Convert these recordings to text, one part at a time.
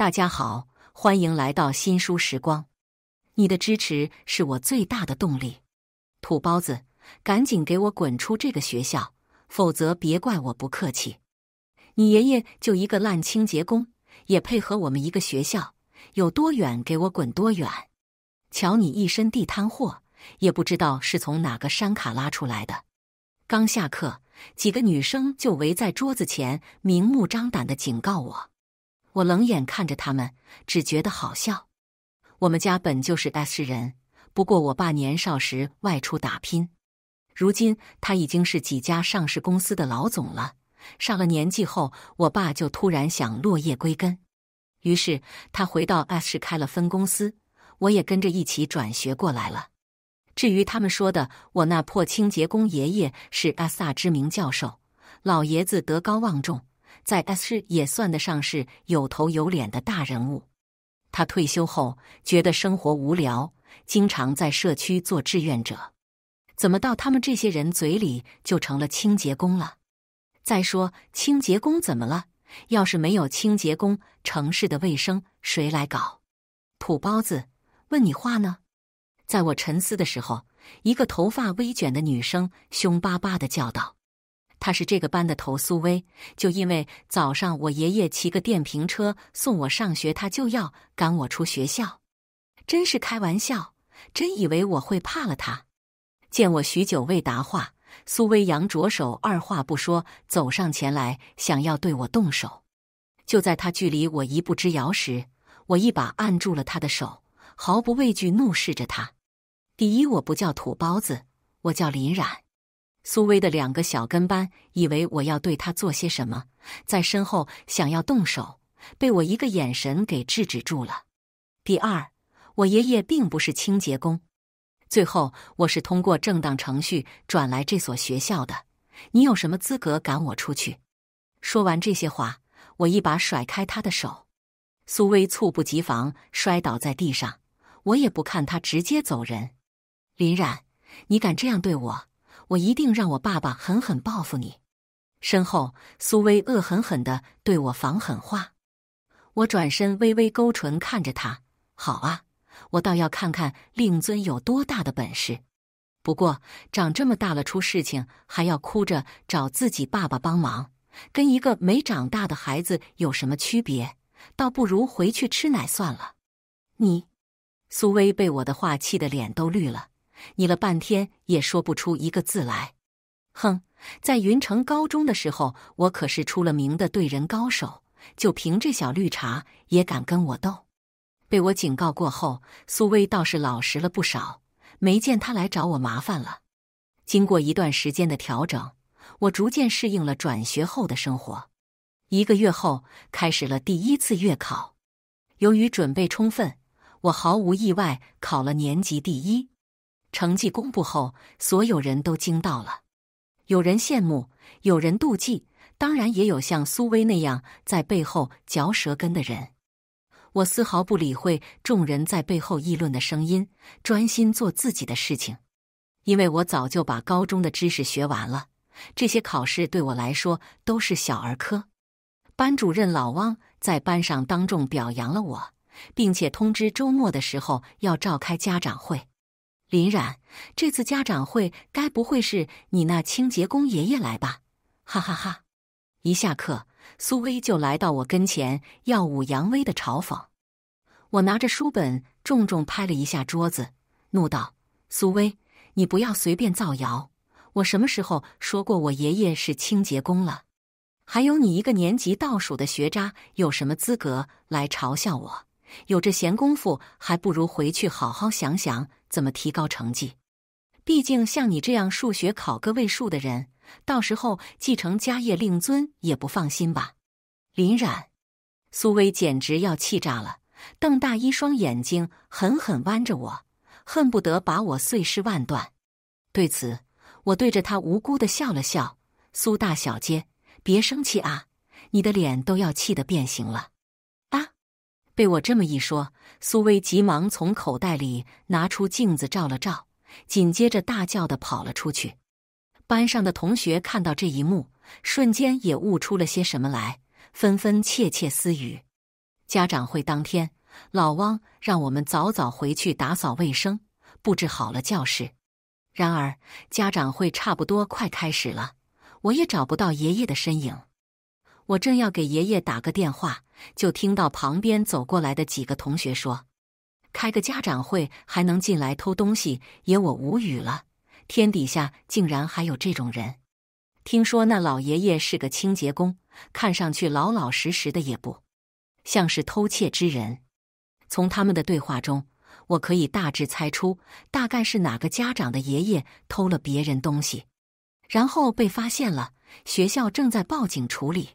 大家好，欢迎来到新书时光。你的支持是我最大的动力。土包子，赶紧给我滚出这个学校，否则别怪我不客气。你爷爷就一个烂清洁工，也配合我们一个学校？有多远给我滚多远！瞧你一身地摊货，也不知道是从哪个山卡拉出来的。刚下课，几个女生就围在桌子前，明目张胆的警告我。我冷眼看着他们，只觉得好笑。我们家本就是 S 市人，不过我爸年少时外出打拼，如今他已经是几家上市公司的老总了。上了年纪后，我爸就突然想落叶归根，于是他回到 S 市开了分公司，我也跟着一起转学过来了。至于他们说的我那破清洁工爷爷是阿萨知名教授，老爷子德高望重。在 S 市也算得上是有头有脸的大人物。他退休后觉得生活无聊，经常在社区做志愿者。怎么到他们这些人嘴里就成了清洁工了？再说清洁工怎么了？要是没有清洁工，城市的卫生谁来搞？土包子，问你话呢！在我沉思的时候，一个头发微卷的女生凶巴巴的叫道。他是这个班的头苏威，就因为早上我爷爷骑个电瓶车送我上学，他就要赶我出学校，真是开玩笑，真以为我会怕了他？见我许久未答话，苏威扬着手，二话不说走上前来，想要对我动手。就在他距离我一步之遥时，我一把按住了他的手，毫不畏惧，怒视着他：“第一，我不叫土包子，我叫林冉。”苏威的两个小跟班以为我要对他做些什么，在身后想要动手，被我一个眼神给制止住了。第二，我爷爷并不是清洁工。最后，我是通过正当程序转来这所学校的，你有什么资格赶我出去？说完这些话，我一把甩开他的手。苏威猝不及防摔倒在地上，我也不看他，直接走人。林冉，你敢这样对我？我一定让我爸爸狠狠报复你！身后，苏威恶狠狠的对我防狠话。我转身，微微勾唇看着他。好啊，我倒要看看令尊有多大的本事。不过，长这么大了，出事情还要哭着找自己爸爸帮忙，跟一个没长大的孩子有什么区别？倒不如回去吃奶算了。你，苏威被我的话气得脸都绿了。你了半天也说不出一个字来，哼！在云城高中的时候，我可是出了名的对人高手，就凭这小绿茶也敢跟我斗？被我警告过后，苏威倒是老实了不少，没见他来找我麻烦了。经过一段时间的调整，我逐渐适应了转学后的生活。一个月后，开始了第一次月考。由于准备充分，我毫无意外考了年级第一。成绩公布后，所有人都惊到了，有人羡慕，有人妒忌，当然也有像苏威那样在背后嚼舌根的人。我丝毫不理会众人在背后议论的声音，专心做自己的事情，因为我早就把高中的知识学完了，这些考试对我来说都是小儿科。班主任老汪在班上当众表扬了我，并且通知周末的时候要召开家长会。林冉，这次家长会该不会是你那清洁工爷爷来吧？哈哈哈！一下课，苏威就来到我跟前，耀武扬威的嘲讽。我拿着书本，重重拍了一下桌子，怒道：“苏威，你不要随便造谣！我什么时候说过我爷爷是清洁工了？还有，你一个年级倒数的学渣，有什么资格来嘲笑我？”有这闲工夫，还不如回去好好想想怎么提高成绩。毕竟像你这样数学考个位数的人，到时候继承家业，令尊也不放心吧。林冉，苏薇简直要气炸了，瞪大一双眼睛，狠狠剜着我，恨不得把我碎尸万段。对此，我对着他无辜的笑了笑：“苏大小姐，别生气啊，你的脸都要气得变形了。”被我这么一说，苏威急忙从口袋里拿出镜子照了照，紧接着大叫的跑了出去。班上的同学看到这一幕，瞬间也悟出了些什么来，纷纷窃窃私语。家长会当天，老汪让我们早早回去打扫卫生，布置好了教室。然而，家长会差不多快开始了，我也找不到爷爷的身影。我正要给爷爷打个电话，就听到旁边走过来的几个同学说：“开个家长会还能进来偷东西，爷我无语了。天底下竟然还有这种人！听说那老爷爷是个清洁工，看上去老老实实的，也不像是偷窃之人。从他们的对话中，我可以大致猜出，大概是哪个家长的爷爷偷了别人东西，然后被发现了，学校正在报警处理。”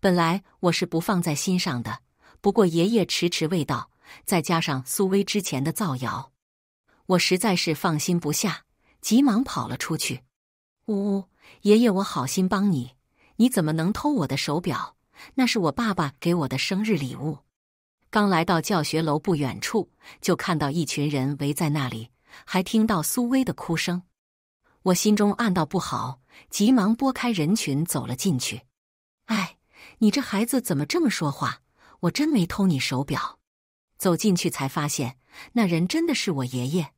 本来我是不放在心上的，不过爷爷迟迟未到，再加上苏威之前的造谣，我实在是放心不下，急忙跑了出去。呜呜，爷爷，我好心帮你，你怎么能偷我的手表？那是我爸爸给我的生日礼物。刚来到教学楼不远处，就看到一群人围在那里，还听到苏威的哭声。我心中暗道不好，急忙拨开人群走了进去。哎。你这孩子怎么这么说话？我真没偷你手表。走进去才发现，那人真的是我爷爷。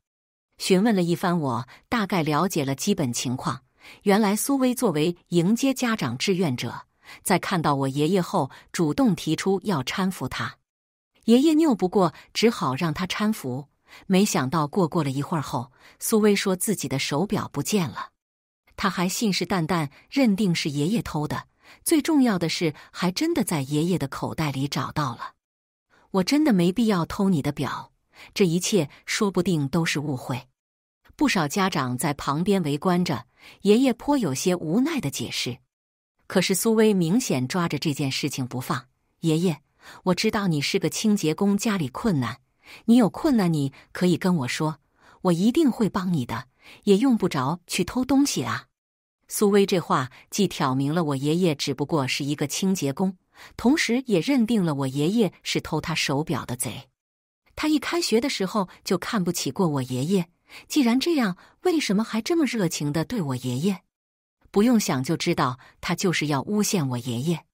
询问了一番，我大概了解了基本情况。原来苏威作为迎接家长志愿者，在看到我爷爷后，主动提出要搀扶他。爷爷拗不过，只好让他搀扶。没想到过过了一会儿后，苏威说自己的手表不见了，他还信誓旦旦认定是爷爷偷的。最重要的是，还真的在爷爷的口袋里找到了。我真的没必要偷你的表，这一切说不定都是误会。不少家长在旁边围观着，爷爷颇有些无奈的解释。可是苏薇明显抓着这件事情不放。爷爷，我知道你是个清洁工，家里困难，你有困难你可以跟我说，我一定会帮你的，也用不着去偷东西啊。苏威这话既挑明了我爷爷只不过是一个清洁工，同时也认定了我爷爷是偷他手表的贼。他一开学的时候就看不起过我爷爷，既然这样，为什么还这么热情的对我爷爷？不用想就知道他就是要诬陷我爷爷。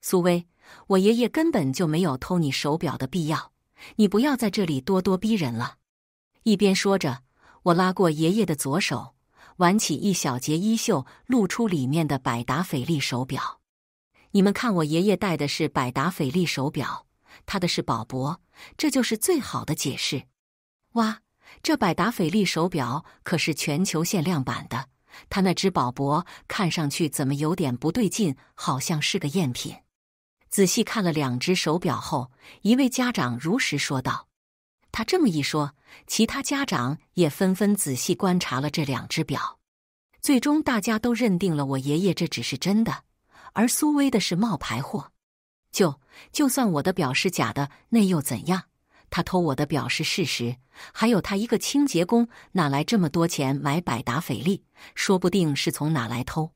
苏威，我爷爷根本就没有偷你手表的必要，你不要在这里咄咄逼人了。一边说着，我拉过爷爷的左手。挽起一小截衣袖，露出里面的百达翡丽手表。你们看，我爷爷戴的是百达翡丽手表，他的是宝铂，这就是最好的解释。哇，这百达翡丽手表可是全球限量版的。他那只宝铂看上去怎么有点不对劲，好像是个赝品。仔细看了两只手表后，一位家长如实说道。他这么一说，其他家长也纷纷仔细观察了这两只表，最终大家都认定了我爷爷这只是真的，而苏威的是冒牌货。就就算我的表是假的，那又怎样？他偷我的表是事实。还有，他一个清洁工，哪来这么多钱买百达翡丽？说不定是从哪来偷。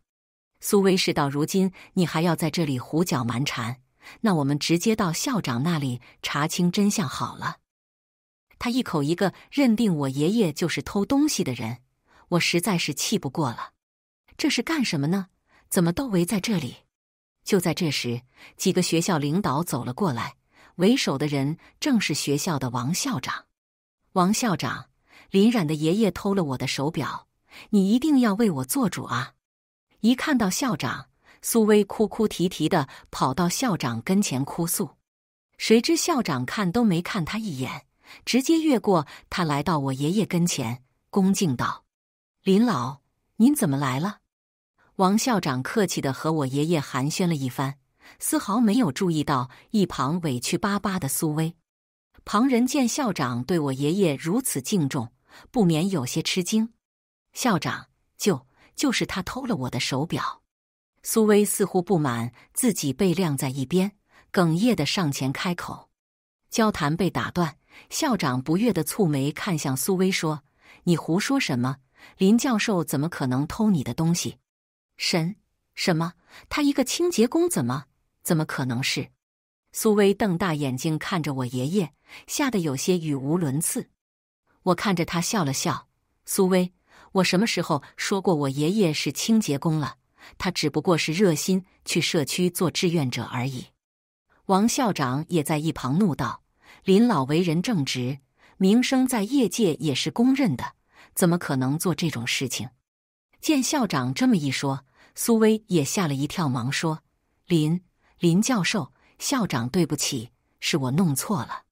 苏威，事到如今，你还要在这里胡搅蛮缠？那我们直接到校长那里查清真相好了。他一口一个认定我爷爷就是偷东西的人，我实在是气不过了。这是干什么呢？怎么都围在这里？就在这时，几个学校领导走了过来，为首的人正是学校的王校长。王校长，林冉的爷爷偷了我的手表，你一定要为我做主啊！一看到校长，苏薇哭哭啼啼的跑到校长跟前哭诉。谁知校长看都没看他一眼。直接越过他来到我爷爷跟前，恭敬道：“林老，您怎么来了？”王校长客气的和我爷爷寒暄了一番，丝毫没有注意到一旁委屈巴巴的苏威。旁人见校长对我爷爷如此敬重，不免有些吃惊。校长就就是他偷了我的手表。苏威似乎不满自己被晾在一边，哽咽的上前开口。交谈被打断。校长不悦的蹙眉看向苏威，说：“你胡说什么？林教授怎么可能偷你的东西？神什么？他一个清洁工怎么怎么可能是？”苏威瞪大眼睛看着我爷爷，吓得有些语无伦次。我看着他笑了笑：“苏威，我什么时候说过我爷爷是清洁工了？他只不过是热心去社区做志愿者而已。”王校长也在一旁怒道。林老为人正直，名声在业界也是公认的，怎么可能做这种事情？见校长这么一说，苏薇也吓了一跳，忙说：“林林教授，校长，对不起，是我弄错了。”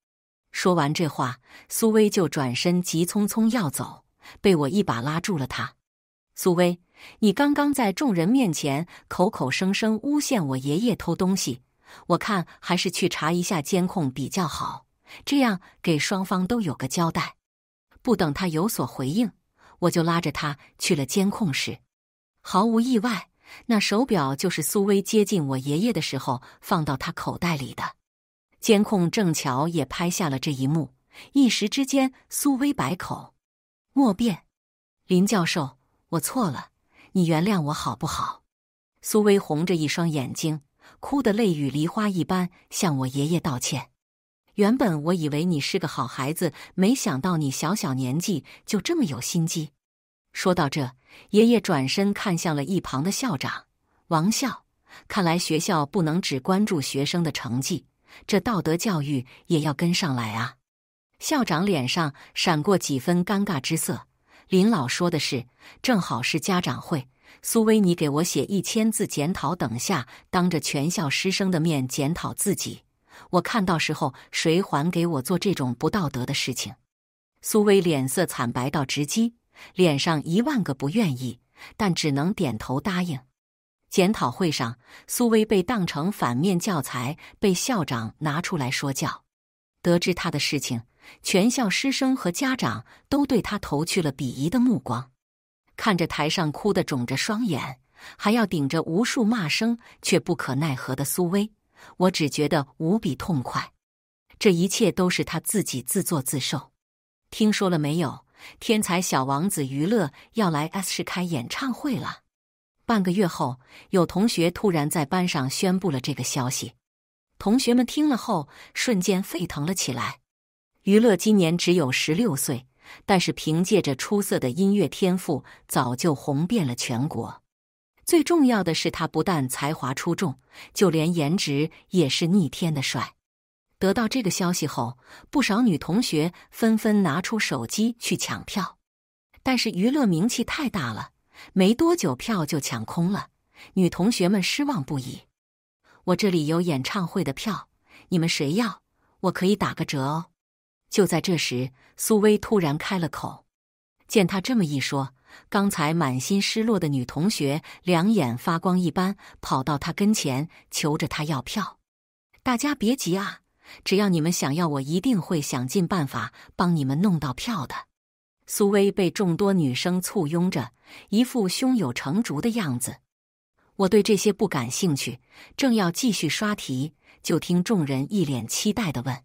说完这话，苏薇就转身急匆匆要走，被我一把拉住了。他，苏薇，你刚刚在众人面前口口声声诬陷我爷爷偷东西，我看还是去查一下监控比较好。这样给双方都有个交代。不等他有所回应，我就拉着他去了监控室。毫无意外，那手表就是苏薇接近我爷爷的时候放到他口袋里的。监控正巧也拍下了这一幕。一时之间，苏薇百口莫辩。林教授，我错了，你原谅我好不好？苏薇红着一双眼睛，哭得泪雨梨花一般，向我爷爷道歉。原本我以为你是个好孩子，没想到你小小年纪就这么有心机。说到这，爷爷转身看向了一旁的校长王校，看来学校不能只关注学生的成绩，这道德教育也要跟上来啊！校长脸上闪过几分尴尬之色。林老说的是，正好是家长会，苏威，你给我写一千字检讨，等下当着全校师生的面检讨自己。我看到时候谁还给我做这种不道德的事情？苏薇脸色惨白到直击，脸上一万个不愿意，但只能点头答应。检讨会上，苏薇被当成反面教材，被校长拿出来说教。得知他的事情，全校师生和家长都对他投去了鄙夷的目光。看着台上哭得肿着双眼，还要顶着无数骂声却不可奈何的苏薇。我只觉得无比痛快，这一切都是他自己自作自受。听说了没有？天才小王子娱乐要来 S 市开演唱会了。半个月后，有同学突然在班上宣布了这个消息，同学们听了后瞬间沸腾了起来。娱乐今年只有十六岁，但是凭借着出色的音乐天赋，早就红遍了全国。最重要的是，他不但才华出众，就连颜值也是逆天的帅。得到这个消息后，不少女同学纷纷拿出手机去抢票，但是娱乐名气太大了，没多久票就抢空了，女同学们失望不已。我这里有演唱会的票，你们谁要？我可以打个折哦。就在这时，苏薇突然开了口，见他这么一说。刚才满心失落的女同学，两眼发光一般跑到他跟前，求着他要票。大家别急啊，只要你们想要，我一定会想尽办法帮你们弄到票的。苏薇被众多女生簇拥着，一副胸有成竹的样子。我对这些不感兴趣，正要继续刷题，就听众人一脸期待地问：“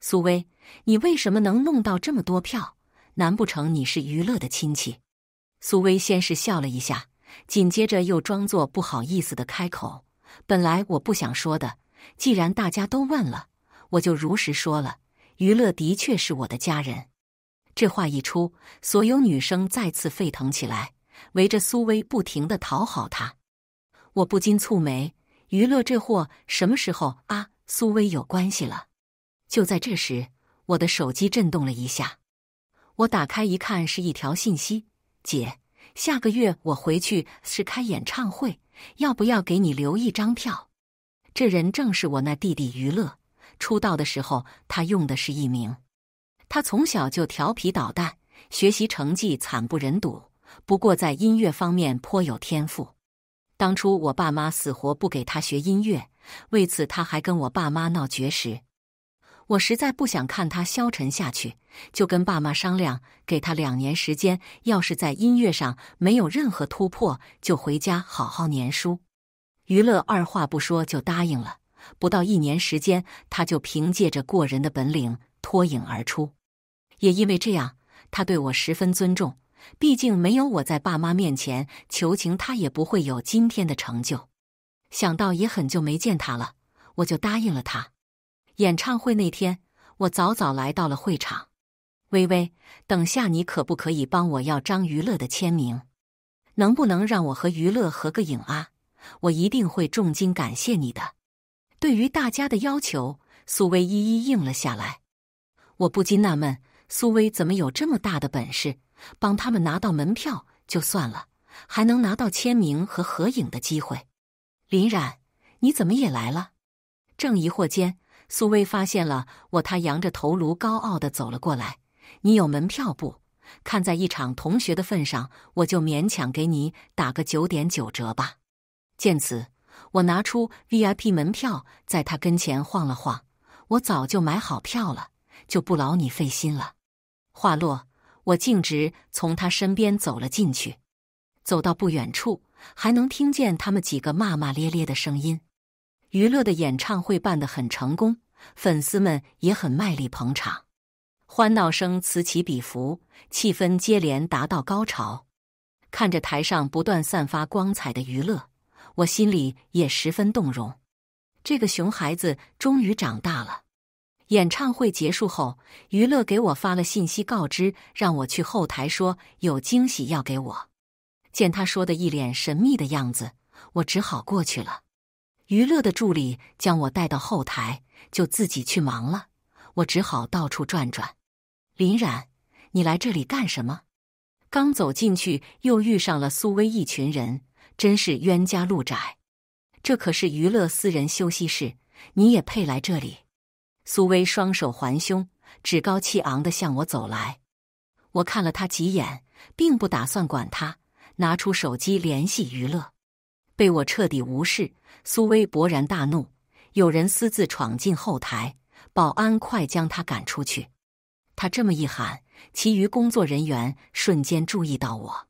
苏薇，你为什么能弄到这么多票？难不成你是娱乐的亲戚？”苏薇先是笑了一下，紧接着又装作不好意思的开口：“本来我不想说的，既然大家都问了，我就如实说了。娱乐的确是我的家人。”这话一出，所有女生再次沸腾起来，围着苏薇不停的讨好她。我不禁蹙眉：“娱乐这货什么时候啊？苏薇有关系了？”就在这时，我的手机震动了一下，我打开一看，是一条信息。姐，下个月我回去是开演唱会，要不要给你留一张票？这人正是我那弟弟于乐出道的时候，他用的是艺名。他从小就调皮捣蛋，学习成绩惨不忍睹，不过在音乐方面颇有天赋。当初我爸妈死活不给他学音乐，为此他还跟我爸妈闹绝食。我实在不想看他消沉下去，就跟爸妈商量，给他两年时间。要是在音乐上没有任何突破，就回家好好念书。于乐二话不说就答应了。不到一年时间，他就凭借着过人的本领脱颖而出。也因为这样，他对我十分尊重。毕竟没有我在爸妈面前求情，他也不会有今天的成就。想到也很久没见他了，我就答应了他。演唱会那天，我早早来到了会场。微微，等下你可不可以帮我要张娱乐的签名？能不能让我和娱乐合个影啊？我一定会重金感谢你的。对于大家的要求，苏薇一一应了下来。我不禁纳闷，苏薇怎么有这么大的本事，帮他们拿到门票就算了，还能拿到签名和合影的机会？林冉，你怎么也来了？正疑惑间。苏薇发现了我，她扬着头颅，高傲的走了过来。你有门票不？看在一场同学的份上，我就勉强给你打个九点九折吧。见此，我拿出 VIP 门票，在他跟前晃了晃。我早就买好票了，就不劳你费心了。话落，我径直从他身边走了进去。走到不远处，还能听见他们几个骂骂咧咧的声音。娱乐的演唱会办得很成功，粉丝们也很卖力捧场，欢闹声此起彼伏，气氛接连达到高潮。看着台上不断散发光彩的娱乐，我心里也十分动容。这个熊孩子终于长大了。演唱会结束后，娱乐给我发了信息告知，让我去后台说有惊喜要给我。见他说的一脸神秘的样子，我只好过去了。娱乐的助理将我带到后台，就自己去忙了。我只好到处转转。林冉，你来这里干什么？刚走进去，又遇上了苏威一群人，真是冤家路窄。这可是娱乐私人休息室，你也配来这里？苏威双手环胸，趾高气昂的向我走来。我看了他几眼，并不打算管他，拿出手机联系娱乐。被我彻底无视，苏薇勃然大怒：“有人私自闯进后台，保安快将他赶出去！”他这么一喊，其余工作人员瞬间注意到我。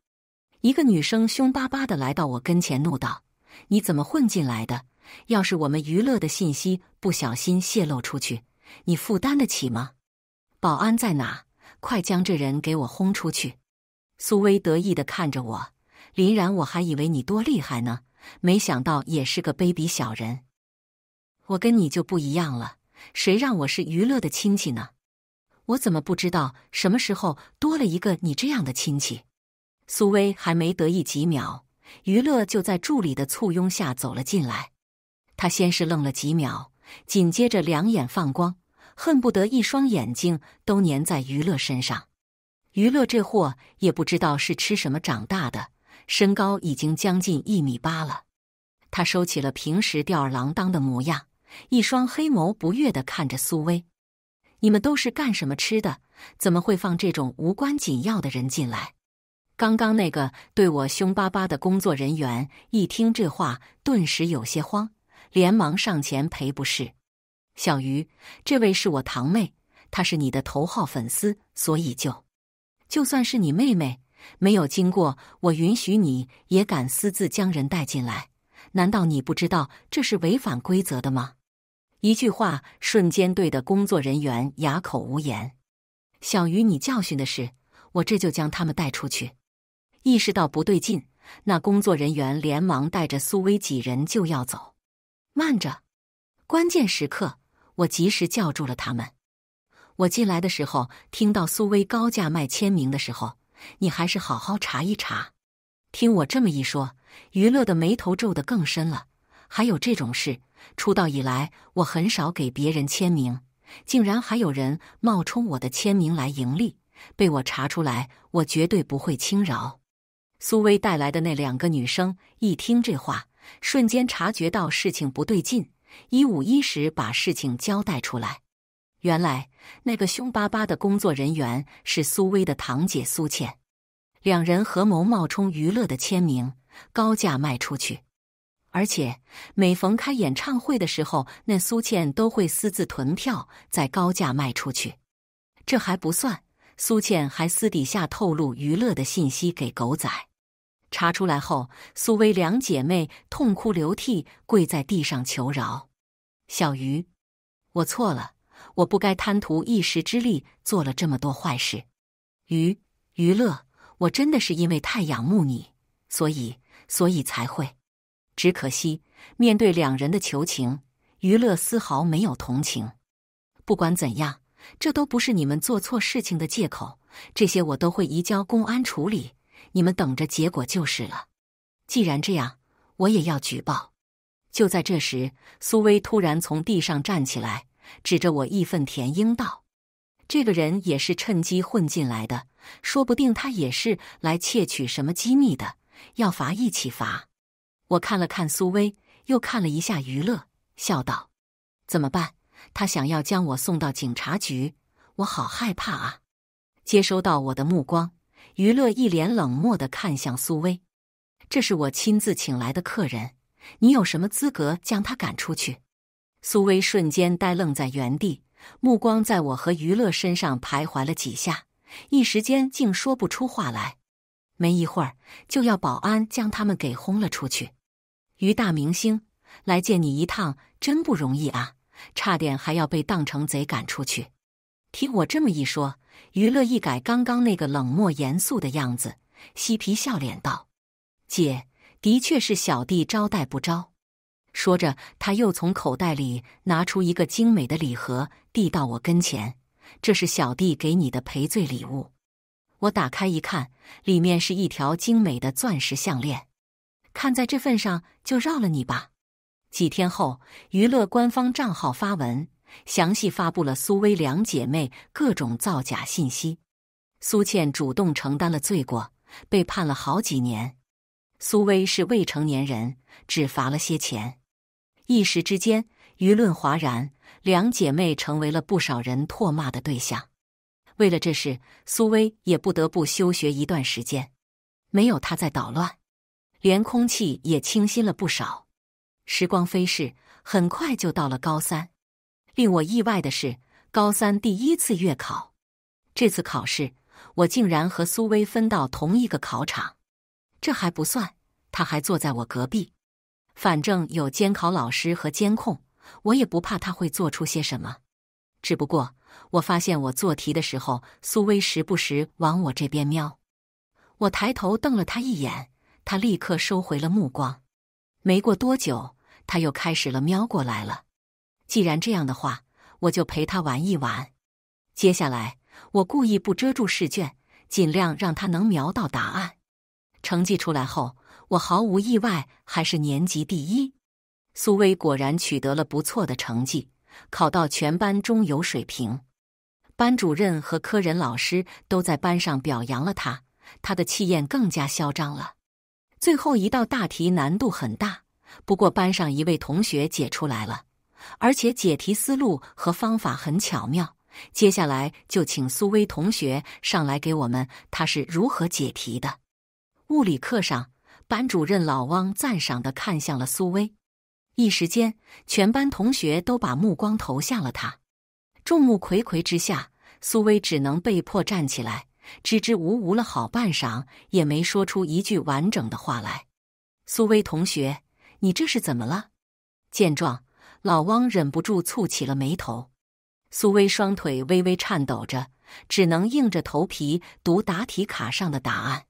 一个女生凶巴巴的来到我跟前，怒道：“你怎么混进来的？要是我们娱乐的信息不小心泄露出去，你负担得起吗？”“保安在哪？快将这人给我轰出去！”苏薇得意的看着我。林然，我还以为你多厉害呢。没想到也是个卑鄙小人，我跟你就不一样了。谁让我是娱乐的亲戚呢？我怎么不知道什么时候多了一个你这样的亲戚？苏威还没得意几秒，娱乐就在助理的簇拥下走了进来。他先是愣了几秒，紧接着两眼放光，恨不得一双眼睛都粘在娱乐身上。娱乐这货也不知道是吃什么长大的。身高已经将近一米八了，他收起了平时吊儿郎当的模样，一双黑眸不悦地看着苏薇：“你们都是干什么吃的？怎么会放这种无关紧要的人进来？”刚刚那个对我凶巴巴的工作人员一听这话，顿时有些慌，连忙上前赔不是：“小鱼，这位是我堂妹，她是你的头号粉丝，所以就就算是你妹妹。”没有经过我允许，你也敢私自将人带进来？难道你不知道这是违反规则的吗？一句话，瞬间对的工作人员哑口无言。小鱼，你教训的是，我这就将他们带出去。意识到不对劲，那工作人员连忙带着苏威几人就要走。慢着，关键时刻，我及时叫住了他们。我进来的时候，听到苏威高价卖签名的时候。你还是好好查一查。听我这么一说，于乐的眉头皱得更深了。还有这种事，出道以来我很少给别人签名，竟然还有人冒充我的签名来盈利，被我查出来，我绝对不会轻饶。苏薇带来的那两个女生一听这话，瞬间察觉到事情不对劲，一五一十把事情交代出来。原来那个凶巴巴的工作人员是苏威的堂姐苏倩，两人合谋冒充娱乐的签名高价卖出去，而且每逢开演唱会的时候，那苏倩都会私自囤票再高价卖出去。这还不算，苏倩还私底下透露娱乐的信息给狗仔。查出来后，苏薇两姐妹痛哭流涕，跪在地上求饶：“小鱼，我错了。”我不该贪图一时之力，做了这么多坏事。娱娱乐，我真的是因为太仰慕你，所以所以才会。只可惜，面对两人的求情，娱乐丝毫没有同情。不管怎样，这都不是你们做错事情的借口。这些我都会移交公安处理，你们等着结果就是了。既然这样，我也要举报。就在这时，苏威突然从地上站起来。指着我，义愤填膺道：“这个人也是趁机混进来的，说不定他也是来窃取什么机密的，要罚一起罚。”我看了看苏威，又看了一下于乐，笑道：“怎么办？他想要将我送到警察局，我好害怕啊！”接收到我的目光，于乐一脸冷漠的看向苏威：“这是我亲自请来的客人，你有什么资格将他赶出去？”苏威瞬间呆愣在原地，目光在我和于乐身上徘徊了几下，一时间竟说不出话来。没一会儿，就要保安将他们给轰了出去。于大明星来见你一趟真不容易啊，差点还要被当成贼赶出去。听我这么一说，于乐一改刚刚那个冷漠严肃的样子，嬉皮笑脸道：“姐，的确是小弟招待不招。”说着，他又从口袋里拿出一个精美的礼盒，递到我跟前。这是小弟给你的赔罪礼物。我打开一看，里面是一条精美的钻石项链。看在这份上，就饶了你吧。几天后，娱乐官方账号发文，详细发布了苏薇两姐妹各种造假信息。苏倩主动承担了罪过，被判了好几年。苏薇是未成年人，只罚了些钱。一时之间，舆论哗然，两姐妹成为了不少人唾骂的对象。为了这事，苏薇也不得不休学一段时间。没有她在捣乱，连空气也清新了不少。时光飞逝，很快就到了高三。令我意外的是，高三第一次月考，这次考试我竟然和苏薇分到同一个考场。这还不算，她还坐在我隔壁。反正有监考老师和监控，我也不怕他会做出些什么。只不过我发现我做题的时候，苏威时不时往我这边瞄。我抬头瞪了他一眼，他立刻收回了目光。没过多久，他又开始了瞄过来了。既然这样的话，我就陪他玩一玩。接下来，我故意不遮住试卷，尽量让他能瞄到答案。成绩出来后。我毫无意外，还是年级第一。苏威果然取得了不错的成绩，考到全班中游水平。班主任和科任老师都在班上表扬了他，他的气焰更加嚣张了。最后一道大题难度很大，不过班上一位同学解出来了，而且解题思路和方法很巧妙。接下来就请苏威同学上来给我们，他是如何解题的。物理课上。班主任老汪赞赏的看向了苏威，一时间，全班同学都把目光投向了他。众目睽睽之下，苏威只能被迫站起来，支支吾吾了好半晌，也没说出一句完整的话来。苏威同学，你这是怎么了？见状，老汪忍不住蹙起了眉头。苏威双腿微微颤抖着，只能硬着头皮读答题卡上的答案。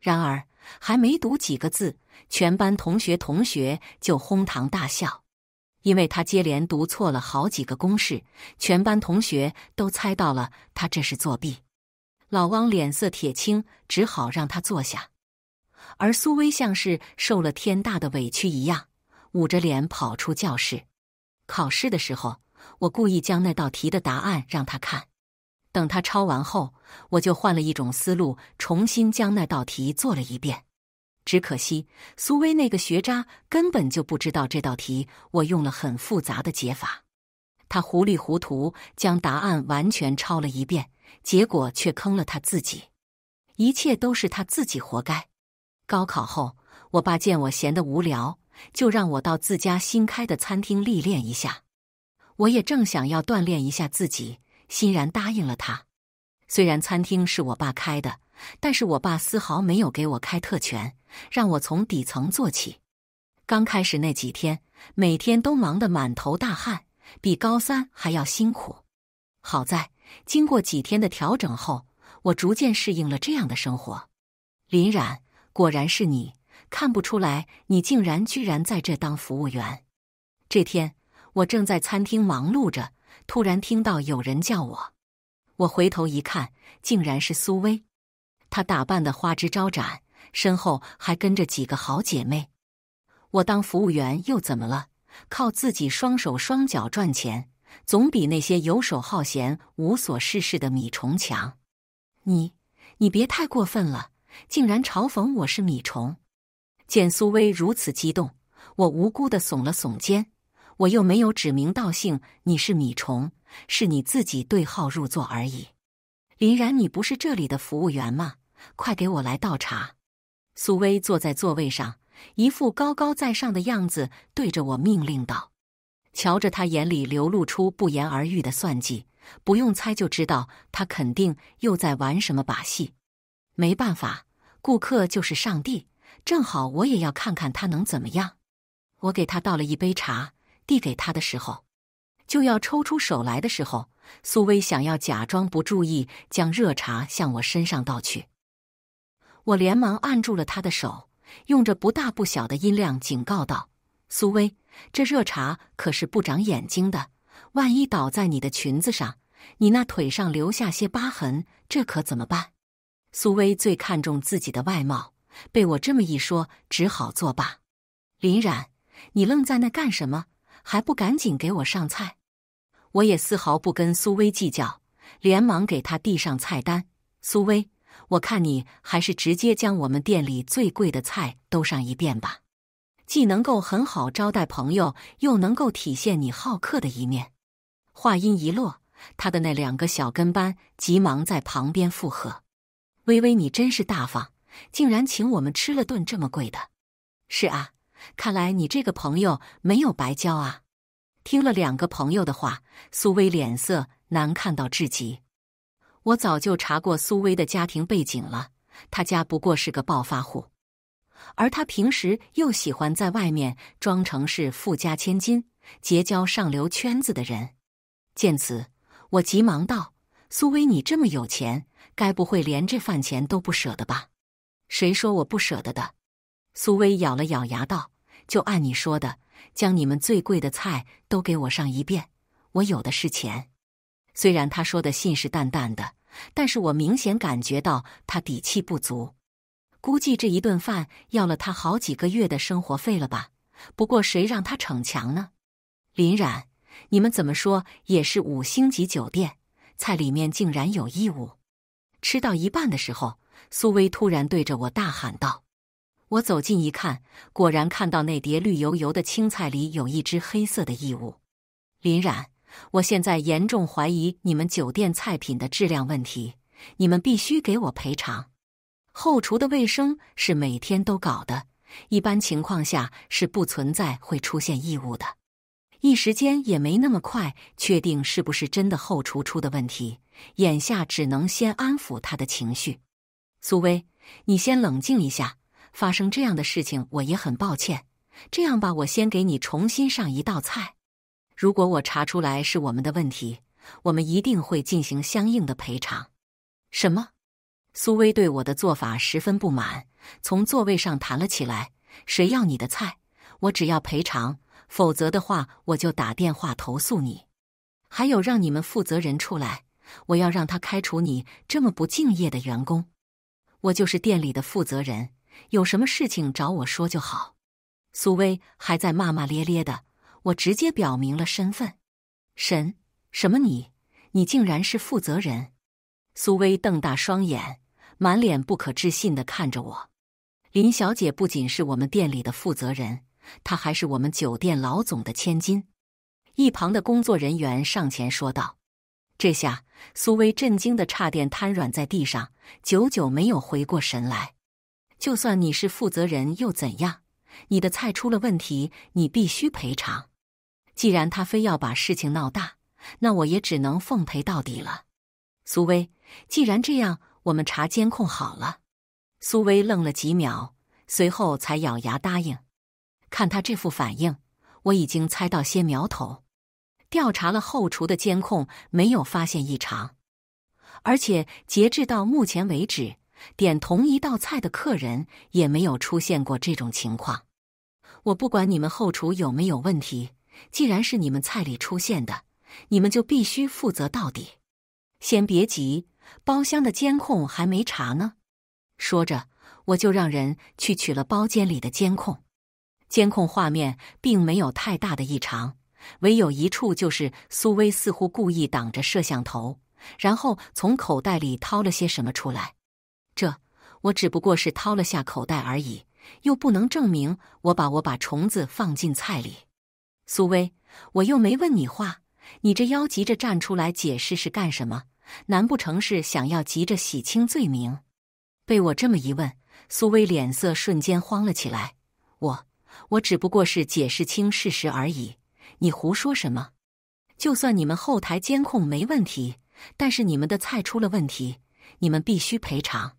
然而，还没读几个字，全班同学同学就哄堂大笑，因为他接连读错了好几个公式，全班同学都猜到了他这是作弊。老汪脸色铁青，只好让他坐下。而苏威像是受了天大的委屈一样，捂着脸跑出教室。考试的时候，我故意将那道题的答案让他看。等他抄完后，我就换了一种思路，重新将那道题做了一遍。只可惜苏威那个学渣根本就不知道这道题我用了很复杂的解法，他糊里糊涂将答案完全抄了一遍，结果却坑了他自己。一切都是他自己活该。高考后，我爸见我闲得无聊，就让我到自家新开的餐厅历练一下。我也正想要锻炼一下自己。欣然答应了他。虽然餐厅是我爸开的，但是我爸丝毫没有给我开特权，让我从底层做起。刚开始那几天，每天都忙得满头大汗，比高三还要辛苦。好在经过几天的调整后，我逐渐适应了这样的生活。林冉，果然是你，看不出来，你竟然居然在这当服务员。这天，我正在餐厅忙碌着。突然听到有人叫我，我回头一看，竟然是苏薇。她打扮的花枝招展，身后还跟着几个好姐妹。我当服务员又怎么了？靠自己双手双脚赚钱，总比那些游手好闲、无所事事的米虫强。你你别太过分了，竟然嘲讽我是米虫！见苏薇如此激动，我无辜的耸了耸肩。我又没有指名道姓你是米虫，是你自己对号入座而已。林然，你不是这里的服务员吗？快给我来倒茶。苏薇坐在座位上，一副高高在上的样子，对着我命令道：“瞧着他眼里流露出不言而喻的算计，不用猜就知道他肯定又在玩什么把戏。”没办法，顾客就是上帝，正好我也要看看他能怎么样。我给他倒了一杯茶。递给他的时候，就要抽出手来的时候，苏薇想要假装不注意，将热茶向我身上倒去。我连忙按住了他的手，用着不大不小的音量警告道：“苏薇，这热茶可是不长眼睛的，万一倒在你的裙子上，你那腿上留下些疤痕，这可怎么办？”苏薇最看重自己的外貌，被我这么一说，只好作罢。林冉，你愣在那干什么？还不赶紧给我上菜！我也丝毫不跟苏威计较，连忙给他递上菜单。苏威，我看你还是直接将我们店里最贵的菜都上一遍吧，既能够很好招待朋友，又能够体现你好客的一面。话音一落，他的那两个小跟班急忙在旁边附和：“微微，你真是大方，竟然请我们吃了顿这么贵的。”是啊。看来你这个朋友没有白交啊！听了两个朋友的话，苏威脸色难看到至极。我早就查过苏威的家庭背景了，他家不过是个暴发户，而他平时又喜欢在外面装成是富家千金，结交上流圈子的人。见此，我急忙道：“苏威，你这么有钱，该不会连这饭钱都不舍得吧？”“谁说我不舍得的？”苏薇咬了咬牙道：“就按你说的，将你们最贵的菜都给我上一遍。我有的是钱。虽然他说的信誓旦旦的，但是我明显感觉到他底气不足。估计这一顿饭要了他好几个月的生活费了吧？不过谁让他逞强呢？林冉，你们怎么说也是五星级酒店，菜里面竟然有异物！吃到一半的时候，苏薇突然对着我大喊道。”我走近一看，果然看到那碟绿油油的青菜里有一只黑色的异物。林冉，我现在严重怀疑你们酒店菜品的质量问题，你们必须给我赔偿。后厨的卫生是每天都搞的，一般情况下是不存在会出现异物的。一时间也没那么快确定是不是真的后厨出的问题，眼下只能先安抚他的情绪。苏薇，你先冷静一下。发生这样的事情，我也很抱歉。这样吧，我先给你重新上一道菜。如果我查出来是我们的问题，我们一定会进行相应的赔偿。什么？苏薇对我的做法十分不满，从座位上弹了起来。谁要你的菜？我只要赔偿，否则的话我就打电话投诉你。还有，让你们负责人出来，我要让他开除你这么不敬业的员工。我就是店里的负责人。有什么事情找我说就好。苏威还在骂骂咧咧的，我直接表明了身份：神什么你？你竟然是负责人！苏威瞪大双眼，满脸不可置信的看着我。林小姐不仅是我们店里的负责人，她还是我们酒店老总的千金。一旁的工作人员上前说道。这下苏威震惊的差点瘫软在地上，久久没有回过神来。就算你是负责人又怎样？你的菜出了问题，你必须赔偿。既然他非要把事情闹大，那我也只能奉陪到底了。苏威，既然这样，我们查监控好了。苏威愣了几秒，随后才咬牙答应。看他这副反应，我已经猜到些苗头。调查了后厨的监控，没有发现异常，而且截至到目前为止。点同一道菜的客人也没有出现过这种情况。我不管你们后厨有没有问题，既然是你们菜里出现的，你们就必须负责到底。先别急，包厢的监控还没查呢。说着，我就让人去取了包间里的监控。监控画面并没有太大的异常，唯有一处就是苏威似乎故意挡着摄像头，然后从口袋里掏了些什么出来。我只不过是掏了下口袋而已，又不能证明我把我把虫子放进菜里。苏威，我又没问你话，你这腰急着站出来解释是干什么？难不成是想要急着洗清罪名？被我这么一问，苏威脸色瞬间慌了起来。我，我只不过是解释清事实而已。你胡说什么？就算你们后台监控没问题，但是你们的菜出了问题，你们必须赔偿。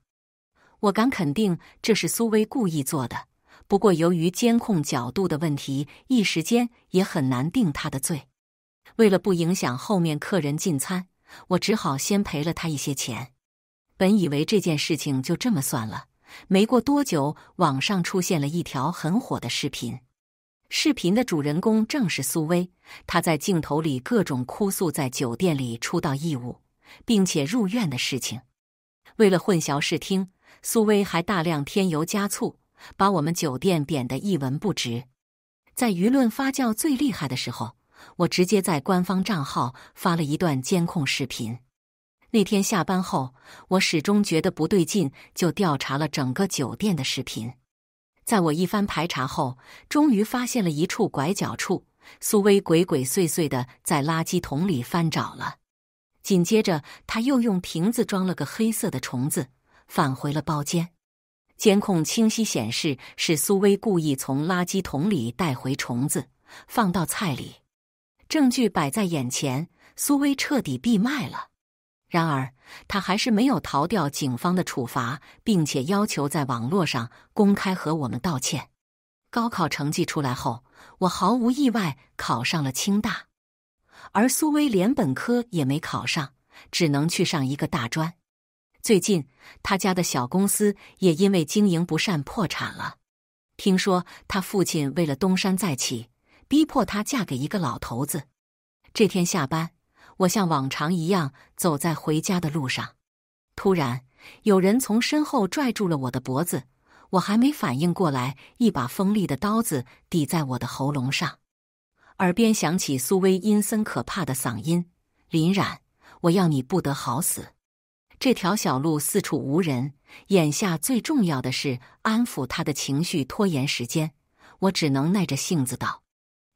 我敢肯定，这是苏威故意做的。不过，由于监控角度的问题，一时间也很难定他的罪。为了不影响后面客人进餐，我只好先赔了他一些钱。本以为这件事情就这么算了，没过多久，网上出现了一条很火的视频。视频的主人公正是苏威，他在镜头里各种哭诉在酒店里出到异物，并且入院的事情。为了混淆视听。苏薇还大量添油加醋，把我们酒店贬得一文不值。在舆论发酵最厉害的时候，我直接在官方账号发了一段监控视频。那天下班后，我始终觉得不对劲，就调查了整个酒店的视频。在我一番排查后，终于发现了一处拐角处，苏薇鬼鬼祟祟地在垃圾桶里翻找了，紧接着他又用瓶子装了个黑色的虫子。返回了包间，监控清晰显示是苏威故意从垃圾桶里带回虫子放到菜里，证据摆在眼前，苏威彻底闭麦了。然而他还是没有逃掉警方的处罚，并且要求在网络上公开和我们道歉。高考成绩出来后，我毫无意外考上了清大，而苏威连本科也没考上，只能去上一个大专。最近，他家的小公司也因为经营不善破产了。听说他父亲为了东山再起，逼迫他嫁给一个老头子。这天下班，我像往常一样走在回家的路上，突然有人从身后拽住了我的脖子。我还没反应过来，一把锋利的刀子抵在我的喉咙上，耳边响起苏薇阴森可怕的嗓音：“林冉，我要你不得好死。”这条小路四处无人，眼下最重要的是安抚他的情绪，拖延时间。我只能耐着性子道：“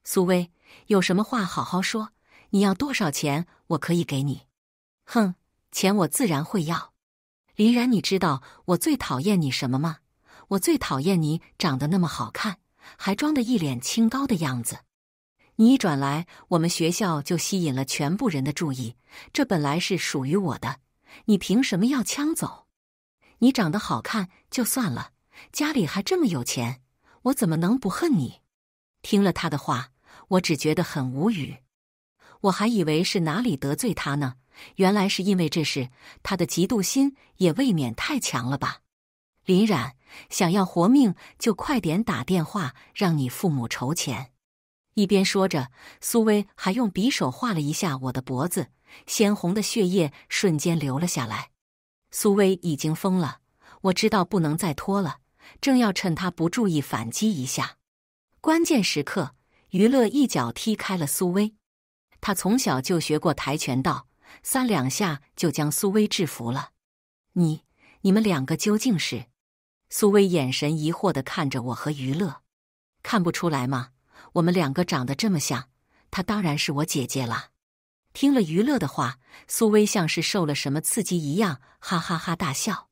苏薇，有什么话好好说。你要多少钱，我可以给你。”“哼，钱我自然会要。”林然，你知道我最讨厌你什么吗？我最讨厌你长得那么好看，还装得一脸清高的样子。你一转来，我们学校就吸引了全部人的注意。这本来是属于我的。你凭什么要枪走？你长得好看就算了，家里还这么有钱，我怎么能不恨你？听了他的话，我只觉得很无语。我还以为是哪里得罪他呢，原来是因为这事，他的嫉妒心也未免太强了吧？林冉，想要活命就快点打电话让你父母筹钱。一边说着，苏薇还用匕首划了一下我的脖子。鲜红的血液瞬间流了下来，苏薇已经疯了。我知道不能再拖了，正要趁他不注意反击一下，关键时刻，于乐一脚踢开了苏薇。他从小就学过跆拳道，三两下就将苏薇制服了。你你们两个究竟是？苏薇眼神疑惑的看着我和于乐，看不出来吗？我们两个长得这么像，她当然是我姐姐了。听了于乐的话，苏薇像是受了什么刺激一样，哈哈哈大笑。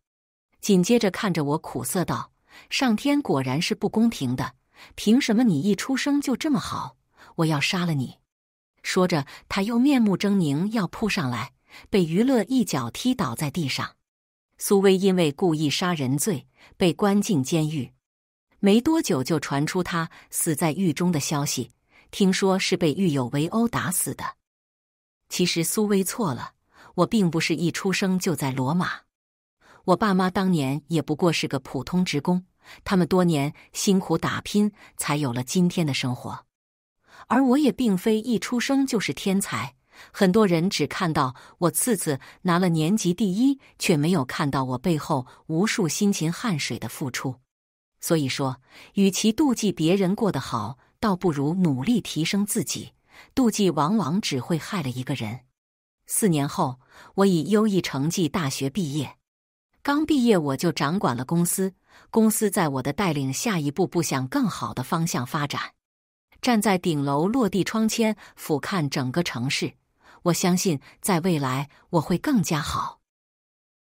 紧接着看着我苦涩道：“上天果然是不公平的，凭什么你一出生就这么好？我要杀了你！”说着，他又面目狰狞，要扑上来，被于乐一脚踢倒在地上。苏威因为故意杀人罪被关进监狱，没多久就传出他死在狱中的消息。听说是被狱友围殴打死的。其实苏威错了，我并不是一出生就在罗马，我爸妈当年也不过是个普通职工，他们多年辛苦打拼才有了今天的生活，而我也并非一出生就是天才。很多人只看到我次次拿了年级第一，却没有看到我背后无数辛勤汗水的付出。所以说，与其妒忌别人过得好，倒不如努力提升自己。妒忌往往只会害了一个人。四年后，我以优异成绩大学毕业。刚毕业，我就掌管了公司。公司在我的带领下，一步步向更好的方向发展。站在顶楼落地窗前，俯瞰整个城市，我相信，在未来，我会更加好。